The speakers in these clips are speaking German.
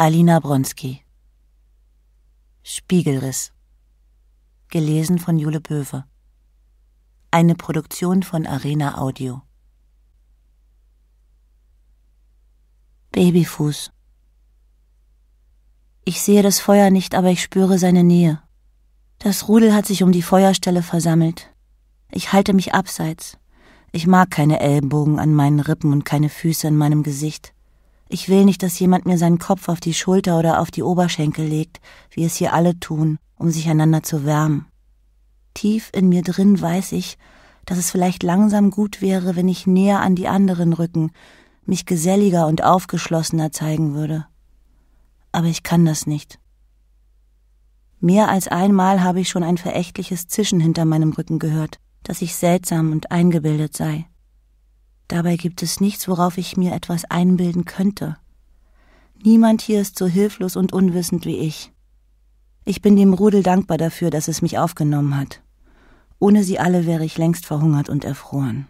Alina Bronski Spiegelriss Gelesen von Jule Böwe Eine Produktion von Arena Audio Babyfuß Ich sehe das Feuer nicht, aber ich spüre seine Nähe. Das Rudel hat sich um die Feuerstelle versammelt. Ich halte mich abseits. Ich mag keine Ellbogen an meinen Rippen und keine Füße in meinem Gesicht. Ich will nicht, dass jemand mir seinen Kopf auf die Schulter oder auf die Oberschenkel legt, wie es hier alle tun, um sich einander zu wärmen. Tief in mir drin weiß ich, dass es vielleicht langsam gut wäre, wenn ich näher an die anderen rücken, mich geselliger und aufgeschlossener zeigen würde. Aber ich kann das nicht. Mehr als einmal habe ich schon ein verächtliches Zischen hinter meinem Rücken gehört, dass ich seltsam und eingebildet sei. Dabei gibt es nichts, worauf ich mir etwas einbilden könnte. Niemand hier ist so hilflos und unwissend wie ich. Ich bin dem Rudel dankbar dafür, dass es mich aufgenommen hat. Ohne sie alle wäre ich längst verhungert und erfroren.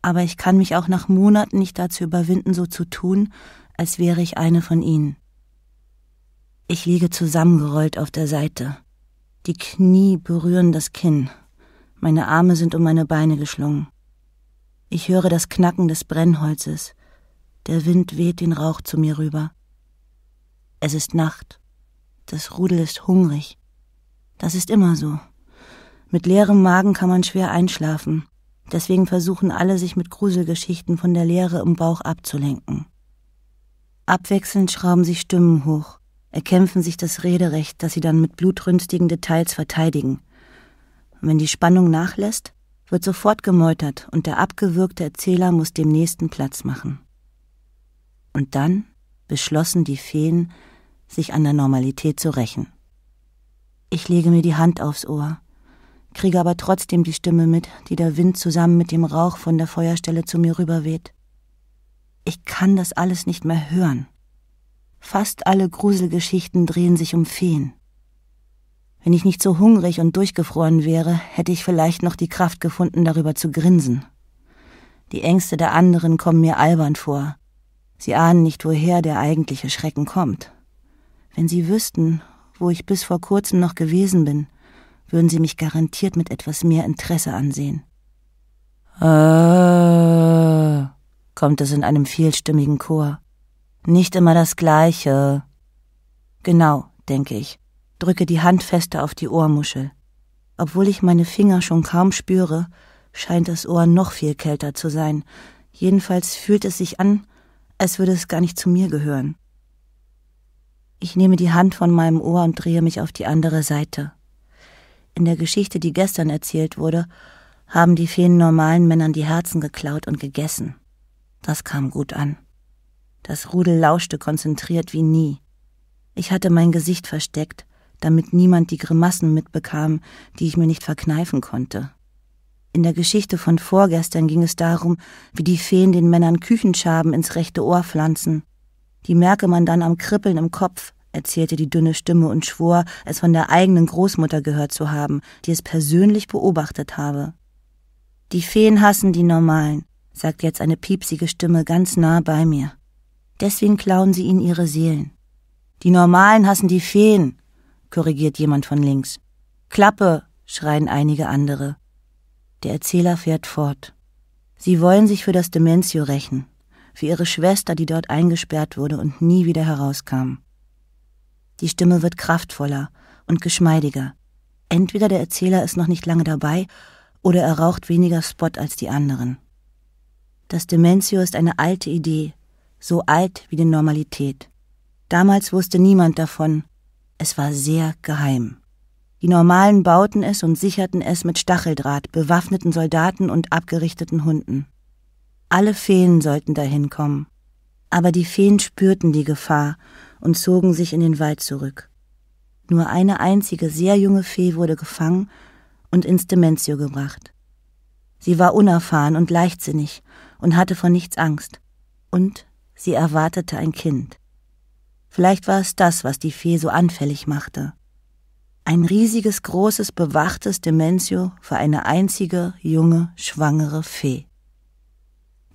Aber ich kann mich auch nach Monaten nicht dazu überwinden, so zu tun, als wäre ich eine von ihnen. Ich liege zusammengerollt auf der Seite. Die Knie berühren das Kinn. Meine Arme sind um meine Beine geschlungen. Ich höre das Knacken des Brennholzes. Der Wind weht den Rauch zu mir rüber. Es ist Nacht. Das Rudel ist hungrig. Das ist immer so. Mit leerem Magen kann man schwer einschlafen. Deswegen versuchen alle, sich mit Gruselgeschichten von der Leere im Bauch abzulenken. Abwechselnd schrauben sie Stimmen hoch, erkämpfen sich das Rederecht, das sie dann mit blutrünstigen Details verteidigen. Und wenn die Spannung nachlässt, wird sofort gemeutert und der abgewürgte Erzähler muss dem nächsten Platz machen. Und dann beschlossen die Feen, sich an der Normalität zu rächen. Ich lege mir die Hand aufs Ohr, kriege aber trotzdem die Stimme mit, die der Wind zusammen mit dem Rauch von der Feuerstelle zu mir rüberweht. Ich kann das alles nicht mehr hören. Fast alle Gruselgeschichten drehen sich um Feen. Wenn ich nicht so hungrig und durchgefroren wäre, hätte ich vielleicht noch die Kraft gefunden, darüber zu grinsen. Die Ängste der anderen kommen mir albern vor. Sie ahnen nicht, woher der eigentliche Schrecken kommt. Wenn sie wüssten, wo ich bis vor kurzem noch gewesen bin, würden sie mich garantiert mit etwas mehr Interesse ansehen. Äh, kommt es in einem vielstimmigen Chor. Nicht immer das Gleiche. Genau, denke ich drücke die Hand fester auf die Ohrmuschel. Obwohl ich meine Finger schon kaum spüre, scheint das Ohr noch viel kälter zu sein. Jedenfalls fühlt es sich an, als würde es gar nicht zu mir gehören. Ich nehme die Hand von meinem Ohr und drehe mich auf die andere Seite. In der Geschichte, die gestern erzählt wurde, haben die Feen normalen Männern die Herzen geklaut und gegessen. Das kam gut an. Das Rudel lauschte konzentriert wie nie. Ich hatte mein Gesicht versteckt, damit niemand die Grimassen mitbekam, die ich mir nicht verkneifen konnte. In der Geschichte von vorgestern ging es darum, wie die Feen den Männern Küchenschaben ins rechte Ohr pflanzen. Die merke man dann am Kribbeln im Kopf, erzählte die dünne Stimme und schwor, es von der eigenen Großmutter gehört zu haben, die es persönlich beobachtet habe. Die Feen hassen die Normalen, sagt jetzt eine piepsige Stimme ganz nah bei mir. Deswegen klauen sie ihnen ihre Seelen. Die Normalen hassen die Feen, korrigiert jemand von links. Klappe, schreien einige andere. Der Erzähler fährt fort. Sie wollen sich für das Dementio rächen, für ihre Schwester, die dort eingesperrt wurde und nie wieder herauskam. Die Stimme wird kraftvoller und geschmeidiger. Entweder der Erzähler ist noch nicht lange dabei, oder er raucht weniger Spot als die anderen. Das Dementio ist eine alte Idee, so alt wie die Normalität. Damals wusste niemand davon, es war sehr geheim. Die Normalen bauten es und sicherten es mit Stacheldraht, bewaffneten Soldaten und abgerichteten Hunden. Alle Feen sollten dahin kommen. Aber die Feen spürten die Gefahr und zogen sich in den Wald zurück. Nur eine einzige sehr junge Fee wurde gefangen und ins Dementio gebracht. Sie war unerfahren und leichtsinnig und hatte vor nichts Angst. Und sie erwartete ein Kind. Vielleicht war es das, was die Fee so anfällig machte. Ein riesiges, großes, bewachtes Dementio für eine einzige, junge, schwangere Fee.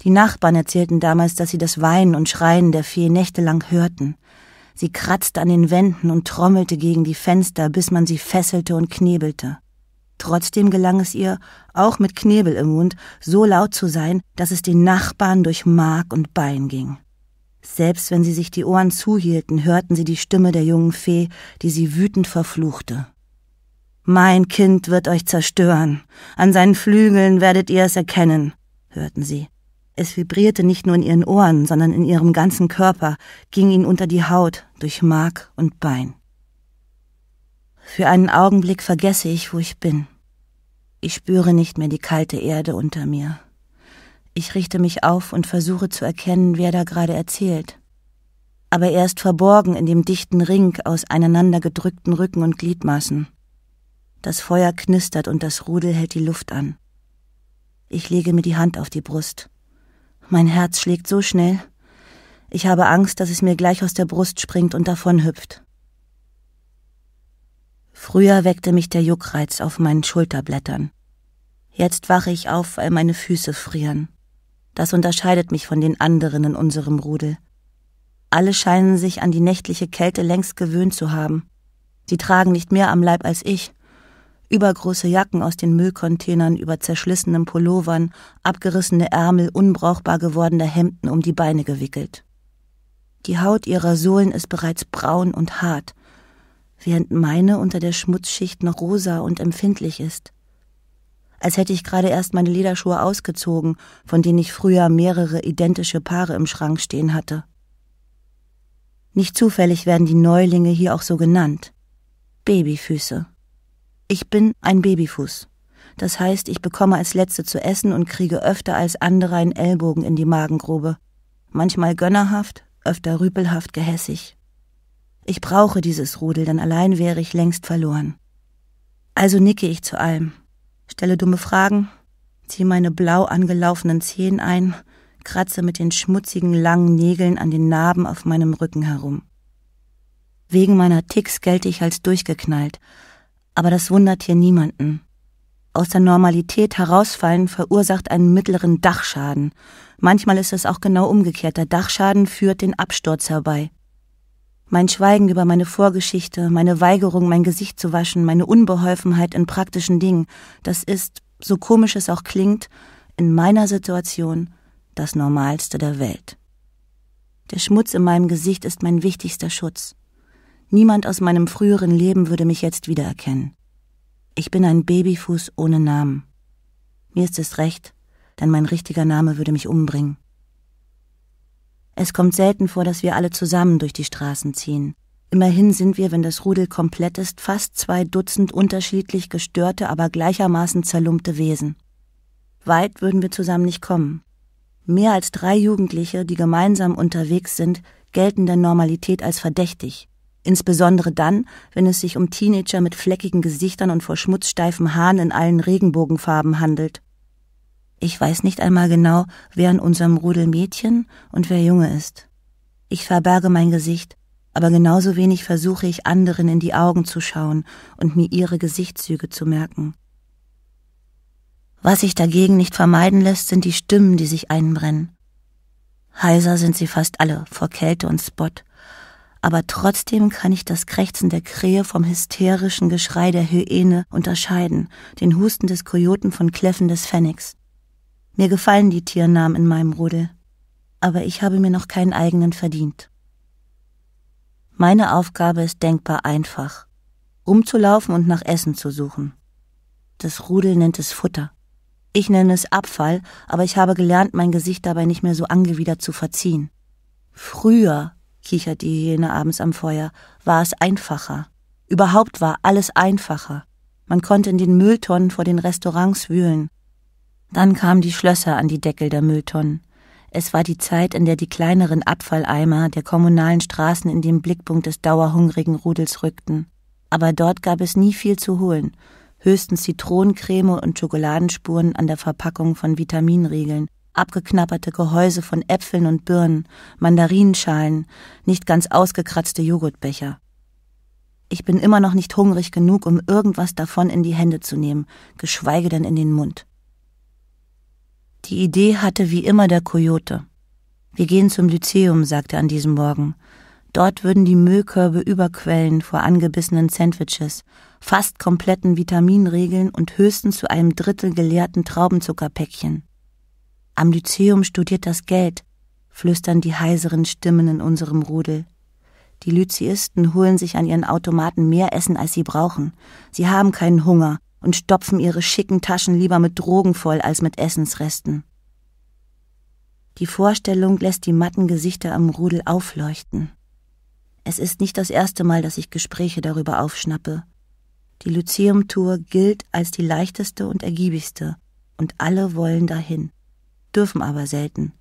Die Nachbarn erzählten damals, dass sie das Weinen und Schreien der Fee nächtelang hörten. Sie kratzte an den Wänden und trommelte gegen die Fenster, bis man sie fesselte und knebelte. Trotzdem gelang es ihr, auch mit Knebel im Mund, so laut zu sein, dass es den Nachbarn durch Mark und Bein ging. Selbst wenn sie sich die Ohren zuhielten, hörten sie die Stimme der jungen Fee, die sie wütend verfluchte. Mein Kind wird euch zerstören. An seinen Flügeln werdet ihr es erkennen, hörten sie. Es vibrierte nicht nur in ihren Ohren, sondern in ihrem ganzen Körper, ging ihnen unter die Haut, durch Mark und Bein. Für einen Augenblick vergesse ich, wo ich bin. Ich spüre nicht mehr die kalte Erde unter mir. Ich richte mich auf und versuche zu erkennen, wer da gerade erzählt. Aber er ist verborgen in dem dichten Ring aus einandergedrückten Rücken und Gliedmaßen. Das Feuer knistert und das Rudel hält die Luft an. Ich lege mir die Hand auf die Brust. Mein Herz schlägt so schnell. Ich habe Angst, dass es mir gleich aus der Brust springt und davon hüpft. Früher weckte mich der Juckreiz auf meinen Schulterblättern. Jetzt wache ich auf, weil meine Füße frieren. Das unterscheidet mich von den anderen in unserem Rudel. Alle scheinen sich an die nächtliche Kälte längst gewöhnt zu haben. Sie tragen nicht mehr am Leib als ich. Übergroße Jacken aus den Müllcontainern über zerschlissenen Pullovern, abgerissene Ärmel unbrauchbar gewordener Hemden um die Beine gewickelt. Die Haut ihrer Sohlen ist bereits braun und hart, während meine unter der Schmutzschicht noch rosa und empfindlich ist als hätte ich gerade erst meine Lederschuhe ausgezogen, von denen ich früher mehrere identische Paare im Schrank stehen hatte. Nicht zufällig werden die Neulinge hier auch so genannt. Babyfüße. Ich bin ein Babyfuß. Das heißt, ich bekomme als Letzte zu essen und kriege öfter als andere einen Ellbogen in die Magengrube. Manchmal gönnerhaft, öfter rüpelhaft gehässig. Ich brauche dieses Rudel, denn allein wäre ich längst verloren. Also nicke ich zu allem, stelle dumme Fragen, ziehe meine blau angelaufenen Zehen ein, kratze mit den schmutzigen langen Nägeln an den Narben auf meinem Rücken herum. Wegen meiner Ticks gelte ich als durchgeknallt, aber das wundert hier niemanden. Aus der Normalität herausfallen verursacht einen mittleren Dachschaden. Manchmal ist es auch genau umgekehrt. Der Dachschaden führt den Absturz herbei. Mein Schweigen über meine Vorgeschichte, meine Weigerung, mein Gesicht zu waschen, meine Unbeholfenheit in praktischen Dingen, das ist, so komisch es auch klingt, in meiner Situation das Normalste der Welt. Der Schmutz in meinem Gesicht ist mein wichtigster Schutz. Niemand aus meinem früheren Leben würde mich jetzt wiedererkennen. Ich bin ein Babyfuß ohne Namen. Mir ist es recht, denn mein richtiger Name würde mich umbringen. Es kommt selten vor, dass wir alle zusammen durch die Straßen ziehen. Immerhin sind wir, wenn das Rudel komplett ist, fast zwei Dutzend unterschiedlich gestörte, aber gleichermaßen zerlumpte Wesen. Weit würden wir zusammen nicht kommen. Mehr als drei Jugendliche, die gemeinsam unterwegs sind, gelten der Normalität als verdächtig. Insbesondere dann, wenn es sich um Teenager mit fleckigen Gesichtern und vor schmutzsteifem Haaren in allen Regenbogenfarben handelt. Ich weiß nicht einmal genau, wer in unserem Rudel Mädchen und wer Junge ist. Ich verberge mein Gesicht, aber genauso wenig versuche ich anderen in die Augen zu schauen und mir ihre Gesichtszüge zu merken. Was sich dagegen nicht vermeiden lässt, sind die Stimmen, die sich einbrennen. Heiser sind sie fast alle vor Kälte und Spott, aber trotzdem kann ich das Krächzen der Krähe vom hysterischen Geschrei der Hyäne unterscheiden, den Husten des Kojoten von Kläffen des Pfennigs. Mir gefallen die Tiernamen in meinem Rudel, aber ich habe mir noch keinen eigenen verdient. Meine Aufgabe ist denkbar einfach, rumzulaufen und nach Essen zu suchen. Das Rudel nennt es Futter. Ich nenne es Abfall, aber ich habe gelernt, mein Gesicht dabei nicht mehr so angewidert zu verziehen. Früher, kichert die Hyäne abends am Feuer, war es einfacher. Überhaupt war alles einfacher. Man konnte in den Mülltonnen vor den Restaurants wühlen. Dann kamen die Schlösser an die Deckel der Mülltonnen. Es war die Zeit, in der die kleineren Abfalleimer der kommunalen Straßen in den Blickpunkt des dauerhungrigen Rudels rückten. Aber dort gab es nie viel zu holen, höchstens Zitronencreme und Schokoladenspuren an der Verpackung von Vitaminriegeln, abgeknabberte Gehäuse von Äpfeln und Birnen, Mandarinschalen, nicht ganz ausgekratzte Joghurtbecher. Ich bin immer noch nicht hungrig genug, um irgendwas davon in die Hände zu nehmen, geschweige denn in den Mund. Die Idee hatte wie immer der Kojote. Wir gehen zum Lyzeum, sagte er an diesem Morgen. Dort würden die Müllkörbe überquellen vor angebissenen Sandwiches, fast kompletten Vitaminregeln und höchstens zu einem Drittel geleerten Traubenzuckerpäckchen. Am Lyzeum studiert das Geld, flüstern die heiseren Stimmen in unserem Rudel. Die Lyzeisten holen sich an ihren Automaten mehr Essen, als sie brauchen. Sie haben keinen Hunger, und stopfen ihre schicken Taschen lieber mit Drogen voll als mit Essensresten. Die Vorstellung lässt die matten Gesichter am Rudel aufleuchten. Es ist nicht das erste Mal, dass ich Gespräche darüber aufschnappe. Die Lyzeumtour gilt als die leichteste und ergiebigste, und alle wollen dahin, dürfen aber selten.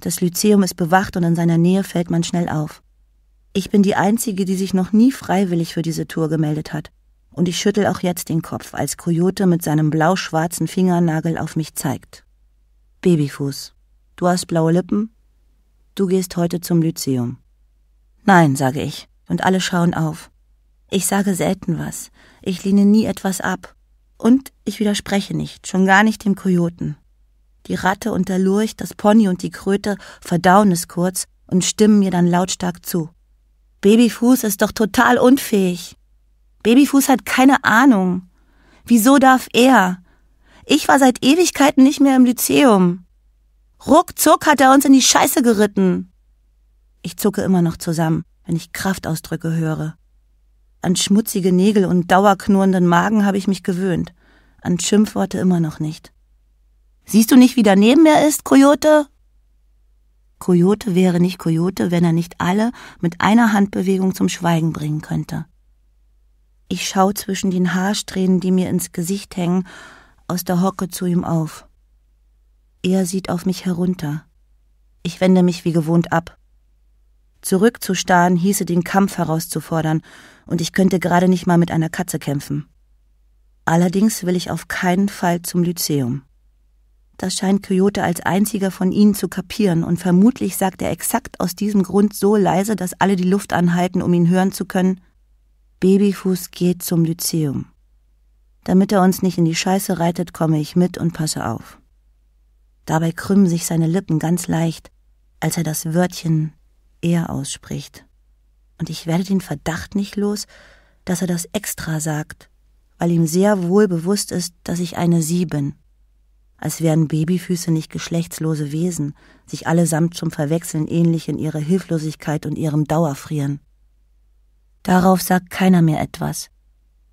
Das Lyzeum ist bewacht und in seiner Nähe fällt man schnell auf. Ich bin die Einzige, die sich noch nie freiwillig für diese Tour gemeldet hat. Und ich schüttel auch jetzt den Kopf, als Coyote mit seinem blau-schwarzen Fingernagel auf mich zeigt. Babyfuß, du hast blaue Lippen? Du gehst heute zum Lyzeum. Nein, sage ich, und alle schauen auf. Ich sage selten was, ich lehne nie etwas ab. Und ich widerspreche nicht, schon gar nicht dem Kojoten. Die Ratte und der Lurch, das Pony und die Kröte verdauen es kurz und stimmen mir dann lautstark zu. Babyfuß ist doch total unfähig. Babyfuß hat keine Ahnung. Wieso darf er? Ich war seit Ewigkeiten nicht mehr im Lyzeum. Ruckzuck hat er uns in die Scheiße geritten. Ich zucke immer noch zusammen, wenn ich Kraftausdrücke höre. An schmutzige Nägel und dauerknurrenden Magen habe ich mich gewöhnt, an Schimpfworte immer noch nicht. Siehst du nicht, wie daneben er ist, Coyote? Coyote wäre nicht Coyote, wenn er nicht alle mit einer Handbewegung zum Schweigen bringen könnte. Ich schaue zwischen den Haarsträhnen, die mir ins Gesicht hängen, aus der Hocke zu ihm auf. Er sieht auf mich herunter. Ich wende mich wie gewohnt ab. Zurückzustarren hieße den Kampf herauszufordern, und ich könnte gerade nicht mal mit einer Katze kämpfen. Allerdings will ich auf keinen Fall zum Lyzeum. Das scheint Coyote als einziger von ihnen zu kapieren, und vermutlich sagt er exakt aus diesem Grund so leise, dass alle die Luft anhalten, um ihn hören zu können. Babyfuß geht zum Lyzeum. Damit er uns nicht in die Scheiße reitet, komme ich mit und passe auf. Dabei krümmen sich seine Lippen ganz leicht, als er das Wörtchen er ausspricht. Und ich werde den Verdacht nicht los, dass er das extra sagt, weil ihm sehr wohl bewusst ist, dass ich eine Sie bin. Als wären Babyfüße nicht geschlechtslose Wesen, sich allesamt zum Verwechseln ähnlich in ihrer Hilflosigkeit und ihrem Dauerfrieren. Darauf sagt keiner mehr etwas.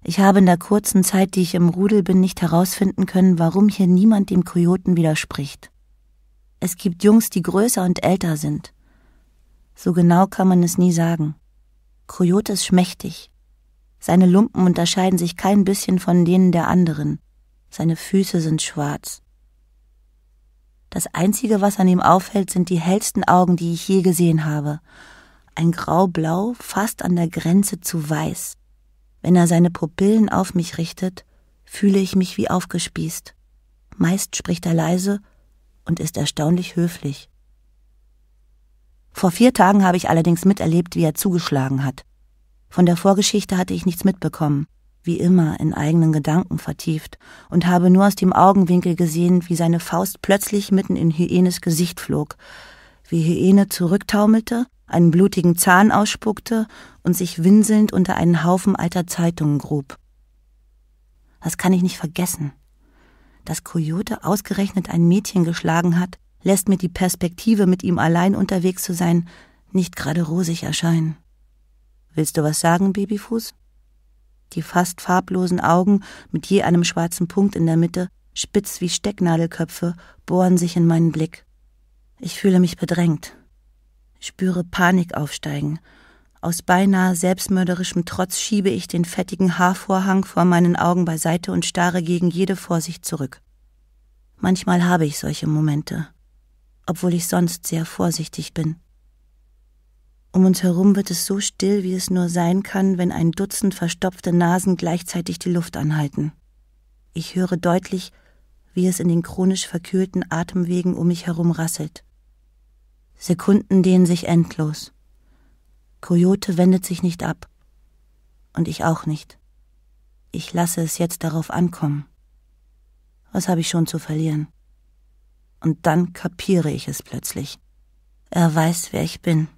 Ich habe in der kurzen Zeit, die ich im Rudel bin, nicht herausfinden können, warum hier niemand dem Kojoten widerspricht. Es gibt Jungs, die größer und älter sind. So genau kann man es nie sagen. Kojote ist schmächtig. Seine Lumpen unterscheiden sich kein bisschen von denen der anderen. Seine Füße sind schwarz. Das Einzige, was an ihm auffällt, sind die hellsten Augen, die ich je gesehen habe, ein graublau, fast an der Grenze zu weiß. Wenn er seine Pupillen auf mich richtet, fühle ich mich wie aufgespießt. Meist spricht er leise und ist erstaunlich höflich. Vor vier Tagen habe ich allerdings miterlebt, wie er zugeschlagen hat. Von der Vorgeschichte hatte ich nichts mitbekommen, wie immer in eigenen Gedanken vertieft, und habe nur aus dem Augenwinkel gesehen, wie seine Faust plötzlich mitten in Hyenes Gesicht flog, wie Hyene zurücktaumelte einen blutigen Zahn ausspuckte und sich winselnd unter einen Haufen alter Zeitungen grub. Das kann ich nicht vergessen. Dass Coyote ausgerechnet ein Mädchen geschlagen hat, lässt mir die Perspektive, mit ihm allein unterwegs zu sein, nicht gerade rosig erscheinen. Willst du was sagen, Babyfuß? Die fast farblosen Augen mit je einem schwarzen Punkt in der Mitte, spitz wie Stecknadelköpfe, bohren sich in meinen Blick. Ich fühle mich bedrängt spüre Panik aufsteigen. Aus beinahe selbstmörderischem Trotz schiebe ich den fettigen Haarvorhang vor meinen Augen beiseite und starre gegen jede Vorsicht zurück. Manchmal habe ich solche Momente, obwohl ich sonst sehr vorsichtig bin. Um uns herum wird es so still, wie es nur sein kann, wenn ein Dutzend verstopfte Nasen gleichzeitig die Luft anhalten. Ich höre deutlich, wie es in den chronisch verkühlten Atemwegen um mich herum rasselt. Sekunden dehnen sich endlos. Coyote wendet sich nicht ab. Und ich auch nicht. Ich lasse es jetzt darauf ankommen. Was habe ich schon zu verlieren? Und dann kapiere ich es plötzlich. Er weiß, wer ich bin.